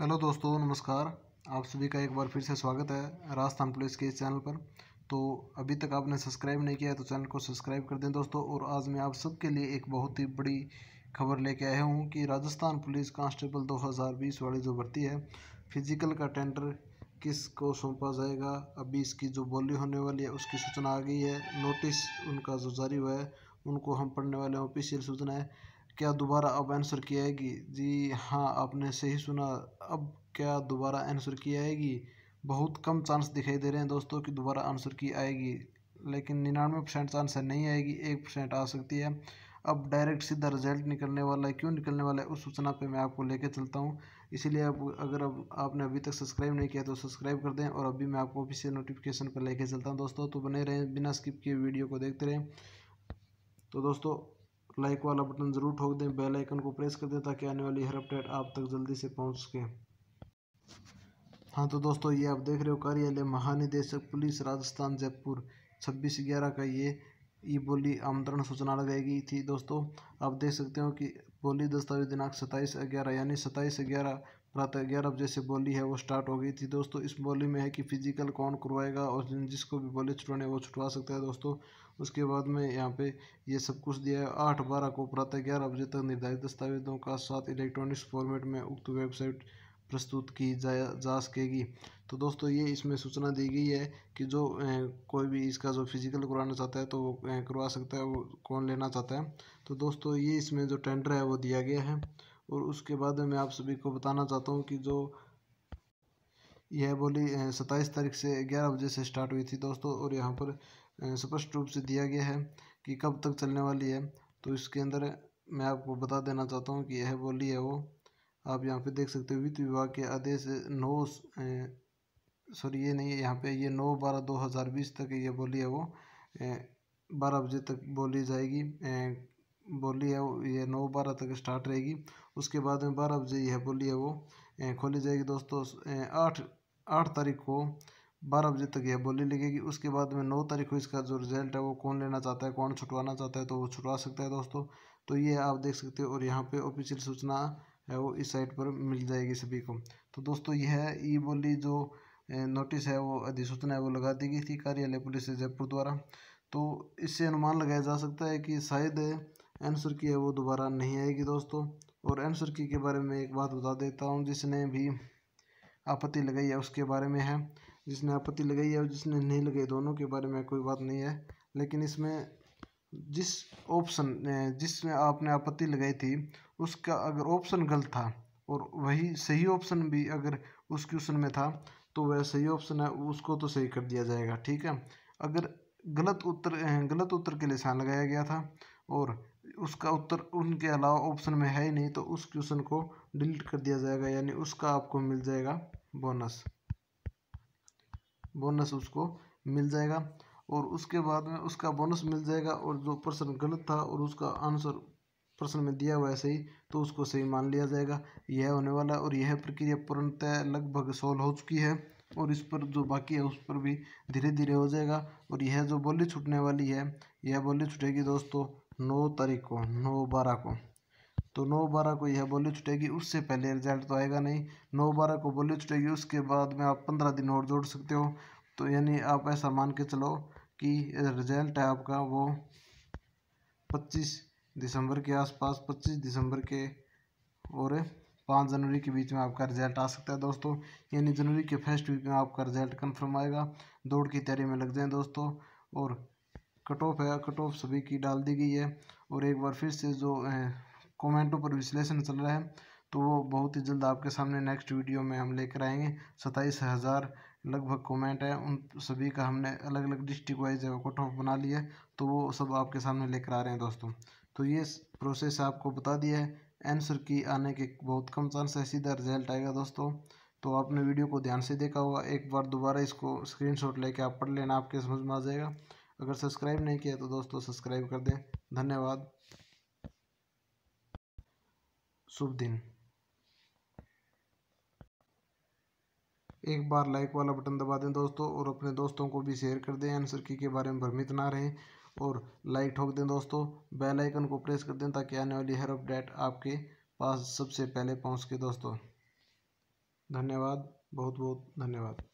hello दोस्तों नमस्कार आप सभी का एक बार फिर से स्वागत है राजस्थान पुलिस के इस चैनल पर तो अभी तक आपने सब्सक्राइब नहीं किया है तो चैनल को सब्सक्राइब कर दें दोस्तों और आज मैं आप सबके लिए एक बहुत ही बड़ी खबर लेके आया हूँ कि राजस्थान पुलिस कांस्टेबल 2020 वाली जो भर्ती है फिजिकल का टेंडर किस को सौंपा जाएगा अभी इसकी जो बोली होने वाली है उसकी सूचना आ गई है नोटिस उनका जो जारी हुआ है उनको हम पढ़ने वाले हैं ऑफिशियल सूचना है क्या दोबारा अब आंसर की आएगी जी हाँ आपने सही सुना अब क्या दोबारा आंसर की आएगी बहुत कम चांस दिखाई दे रहे हैं दोस्तों कि दोबारा आंसर की आएगी लेकिन निन्यानवे परसेंट चांस है नहीं आएगी एक परसेंट आ सकती है अब डायरेक्ट सीधा रिजल्ट निकलने वाला है क्यों निकलने वाला है उस सूचना पे मैं आपको लेके चलता हूँ इसीलिए आप अगर अब आपने अभी तक सब्सक्राइब नहीं किया तो सब्सक्राइब कर दें और अभी मैं आपको ऑफिशियल नोटिफिकेशन पर लेके चलता हूँ दोस्तों तो बने रहें बिना स्किप किए वीडियो को देखते रहें तो दोस्तों लाइक वाला बटन ज़रूर ठोक दें बेल आइकन को प्रेस कर दें ताकि आने वाली हर अपडेट आप तक जल्दी से पहुंच सके हाँ तो दोस्तों ये आप देख रहे हो कार्यालय महानिदेशक पुलिस राजस्थान जयपुर छब्बीस ग्यारह का ये ई बोली आमंत्रण सूचना लगाई गई थी दोस्तों आप देख सकते हो कि बोली दस्तावेज दिनांक सत्ताईस ग्यारह यानी सत्ताईस ग्यारह प्रातः ग्यारह बजे से बोली है वो स्टार्ट हो गई थी दोस्तों इस बोली में है कि फिजिकल कौन करवाएगा और जिसको भी बोली छुटवाने वो छुटवा सकता है दोस्तों उसके बाद में यहाँ पे ये सब कुछ दिया है आठ बारह को प्रातः ग्यारह बजे तक निर्धारित दस्तावेजों का साथ इलेक्ट्रॉनिक्स फॉर्मेट में उक्त वेबसाइट प्रस्तुत की जाया जा सकेगी तो दोस्तों ये इसमें सूचना दी गई है कि जो ए, कोई भी इसका जो फिजिकल करवाना चाहता है तो वो करवा सकता है वो कौन लेना चाहता है तो दोस्तों ये इसमें जो टेंडर है वो दिया गया है और उसके बाद मैं आप सभी को बताना चाहता हूँ कि जो यह बोली सत्ताईस तारीख से ग्यारह बजे से स्टार्ट हुई थी दोस्तों और यहाँ पर स्पष्ट रूप से दिया गया है कि कब तक चलने वाली है तो इसके अंदर मैं आपको बता देना चाहता हूँ कि यह बोली है वो आप यहाँ पे देख सकते हो वित्त विभाग के आदेश नौ सॉरी ये नहीं है यहाँ पे ये नौ बारह दो हज़ार बीस तक ये बोली है वो बारह बजे तक बोली जाएगी बोली है वो ये नौ बारह तक स्टार्ट रहेगी उसके बाद में बारह बजे यह बोली है वो खोली जाएगी दोस्तों आठ आठ तारीख को बारह बजे तक यह बोली लगेगी उसके बाद में नौ तारीख को इसका जो रिजल्ट है वो कौन लेना चाहता है कौन छुटवाना चाहता है तो वो छुटवा सकता है दोस्तों तो ये आप देख सकते हो और यहाँ पे ऑफिशियल सूचना है वो इस साइट पर मिल जाएगी सभी को तो दोस्तों यह ई बोली जो नोटिस है वो अधिसूचना है वो लगा दी गई थी कार्यालय पुलिस जयपुर द्वारा तो इससे अनुमान लगाया जा सकता है कि शायद आंसर की है वो दोबारा नहीं आएगी दोस्तों और आंसर की के बारे में एक बात बता देता हूँ जिसने भी आपत्ति लगाई है उसके बारे में है जिसने आपत्ति लगाई है और जिसने नहीं लगाई दोनों के बारे में कोई बात नहीं है लेकिन इसमें जिस ऑप्शन जिसमें आपने आपत्ति लगाई थी उसका अगर ऑप्शन गलत था और वही सही ऑप्शन भी अगर उस क्वेश्चन में था तो वह सही ऑप्शन है उसको तो सही कर दिया जाएगा ठीक है अगर गलत उत्तर गलत उत्तर के लिए शान लगाया गया था और उसका उत्तर उनके अलावा ऑप्शन में है ही नहीं तो उस क्वेश्चन को डिलीट कर दिया जाएगा यानी उसका आपको मिल जाएगा बोनस बोनस उसको मिल जाएगा और उसके बाद में उसका बोनस मिल जाएगा और जो प्रश्न गलत था और उसका आंसर प्रश्न में दिया हुआ है सही तो उसको सही मान लिया जाएगा यह होने वाला और यह प्रक्रिया पूर्णतः लगभग सॉल्व हो चुकी है और इस पर जो बाकी है उस पर भी धीरे धीरे हो जाएगा और यह जो बोली छूटने वाली है यह बोली छूटेगी दोस्तों नौ तारीख को नौ बारह को तो नौ बारह को यह बोली छुटेगी उससे पहले रिजल्ट तो आएगा नहीं नौ बारह को बोली छुटेगी उसके बाद में आप पंद्रह दिन और जोड़ सकते हो तो यानी आप ऐसा मान के चलो कि रिजल्ट है आपका वो पच्चीस दिसंबर के आसपास पच्चीस दिसंबर के और पाँच जनवरी के बीच में आपका रिजल्ट आ सकता है दोस्तों यानी जनवरी के फर्स्ट वीक में आपका रिजल्ट कंफर्म आएगा दौड़ की तैयारी में लग जाएं दोस्तों और कट ऑफ है कट ऑफ सभी की डाल दी गई है और एक बार फिर से जो कमेंटों पर विश्लेषण चल रहा है तो वो बहुत ही जल्द आपके सामने नेक्स्ट वीडियो में हम लेकर आएंगे सत्ताईस हज़ार लगभग कमेंट है उन सभी का हमने अलग अलग डिस्ट्रिक्ट वाइज कट बना लिया तो वो सब आपके सामने लेकर आ रहे हैं दोस्तों तो ये प्रोसेस आपको बता दिया है आंसर की आने के बहुत कम चांस है सीधा रिजल्ट आएगा दोस्तों तो आपने वीडियो को ध्यान से देखा होगा एक बार दोबारा इसको स्क्रीन लेके आप पढ़ लेना आपके समझ में आ जाएगा अगर सब्सक्राइब नहीं किया तो दोस्तों सब्सक्राइब कर दें धन्यवाद शुभ दिन एक बार लाइक वाला बटन दबा दें दोस्तों और अपने दोस्तों को भी शेयर कर दें आंसर की के बारे में भ्रमित ना रहें और लाइक ठोक दें दोस्तों बेल आइकन को प्रेस कर दें ताकि आने वाली हर अपडेट आपके पास सबसे पहले पहुंच के दोस्तों धन्यवाद बहुत बहुत धन्यवाद